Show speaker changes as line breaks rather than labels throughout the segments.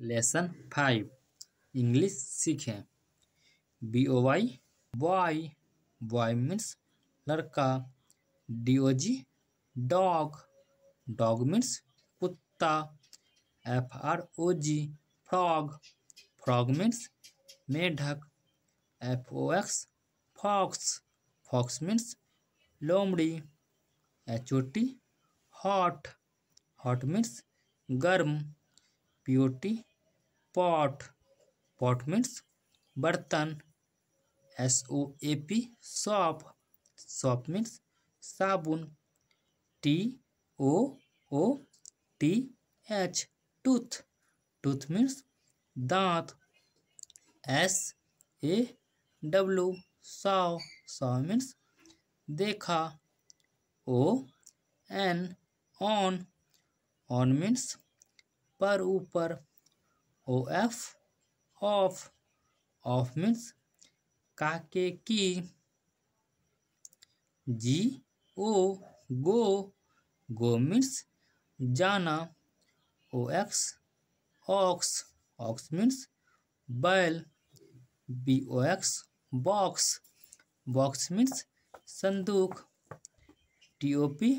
lesson five English सीखें B O Y boy boy means लड़का D O G dog dog means कुत्ता F R O G frog frog means मेढक F O X fox fox means लोमड़ी H O T hot hot means गर्म P O T pot pot means बर्तन S O A P soap soap means साबुन T O O T H tooth tooth means दांत S A W saw saw means देखा O N on on means पर ऊपर O F off off means काके की G O go go means जाना O X ox ox means बैल B O X box box means संदूक T O P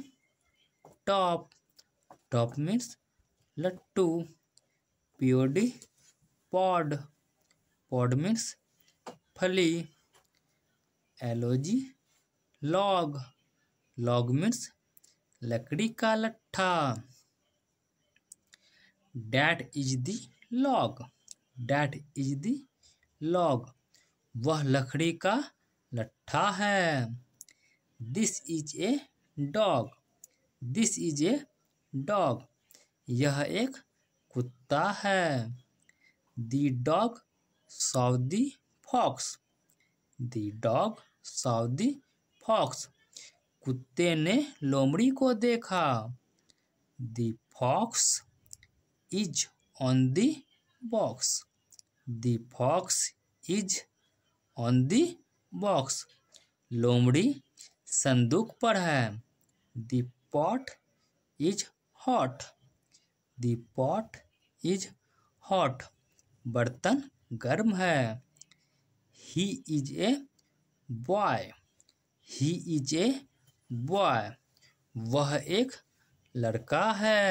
top top means लट्टू P O D pod pod means फली L O G log log means लकड़ी का लट्ठा that is the log that is the log वह लकड़ी का लट्ठा है this is a dog this is a dog यह एक कुत्ता है the dog saw the fox the dog saw the fox कुत्ते ने लोमड़ी को देखा the fox is on the box the fox is on the box लोमड़ी संदूक पर है the pot is hot that is hot बर्तन गर्म है he is a boy he is a boy वह एक लड़का है